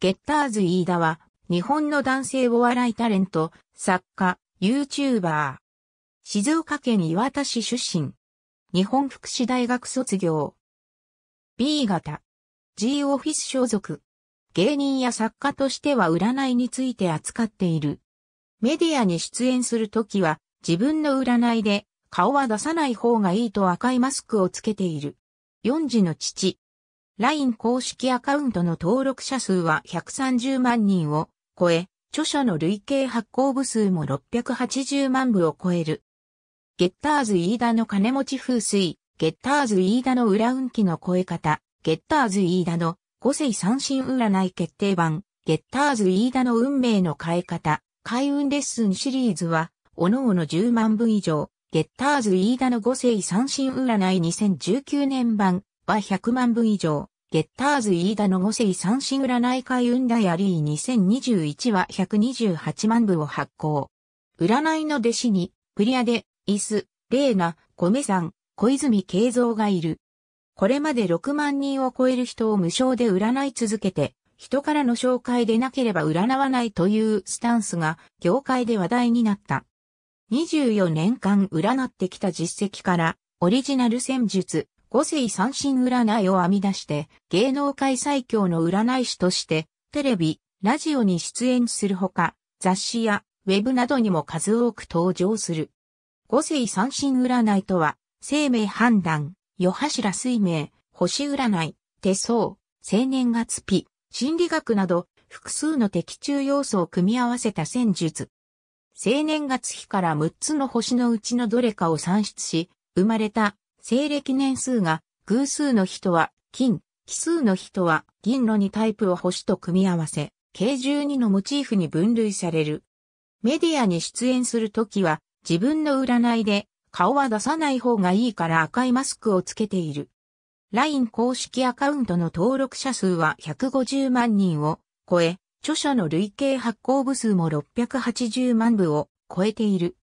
ゲッターズ飯田は、日本の男性お笑いタレント、作家、YouTuber。静岡県岩田市出身。日本福祉大学卒業。B 型。G オフィス所属。芸人や作家としては占いについて扱っている。メディアに出演するときは、自分の占いで、顔は出さない方がいいと赤いマスクをつけている。4児の父、LINE 公式アカウントの登録者数は130万人を超え、著書の累計発行部数も680万部を超える。ゲッターズ飯田の金持ち風水、ゲッターズ飯田の裏運気の超え方、ゲッターズ飯田の五世三神占い決定版、ゲッターズ飯田の運命の変え方、開運レッスンシリーズは、おのおの10万部以上、ゲッターズ飯田の五世三神占い2019年版、は100万部以上、ゲッターズ飯田の5世三振占い会運ダイアリー2021は128万部を発行。占いの弟子に、プリアで、イス、レーナ、コメさん、小泉慶三がいる。これまで6万人を超える人を無償で占い続けて、人からの紹介でなければ占わないというスタンスが業界で話題になった。24年間占ってきた実績から、オリジナル戦術、五世三神占いを編み出して、芸能界最強の占い師として、テレビ、ラジオに出演するほか、雑誌やウェブなどにも数多く登場する。五世三神占いとは、生命判断、夜柱水明、星占い、手相、生年月日、心理学など、複数の的中要素を組み合わせた戦術。生年月日から6つの星のうちのどれかを算出し、生まれた西暦年数が偶数の人は金、奇数の人は銀炉にタイプを星と組み合わせ、計12のモチーフに分類される。メディアに出演するときは自分の占いで顔は出さない方がいいから赤いマスクをつけている。LINE 公式アカウントの登録者数は150万人を超え、著書の累計発行部数も680万部を超えている。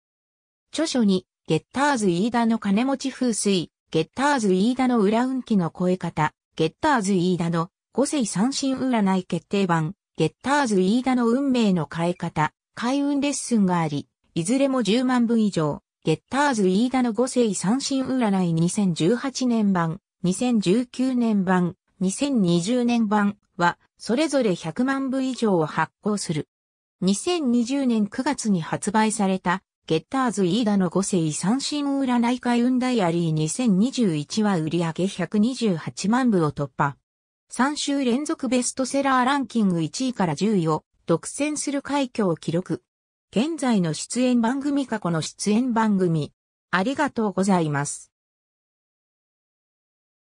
著書に、ゲッターズ飯田の金持ち風水、ゲッターズイーダの裏運気の超え方、ゲッターズイーダの五世三振占い決定版、ゲッターズイーダの運命の変え方、開運レッスンがあり、いずれも10万部以上、ゲッターズイーダの五世三振占い2018年版、2019年版、2020年版は、それぞれ100万部以上を発行する。2020年9月に発売されたゲッターズイーダの5世三振占い開運ダイアリー2021は売上128万部を突破。3週連続ベストセラーランキング1位から10位を独占する快挙を記録。現在の出演番組過去の出演番組。ありがとうございます。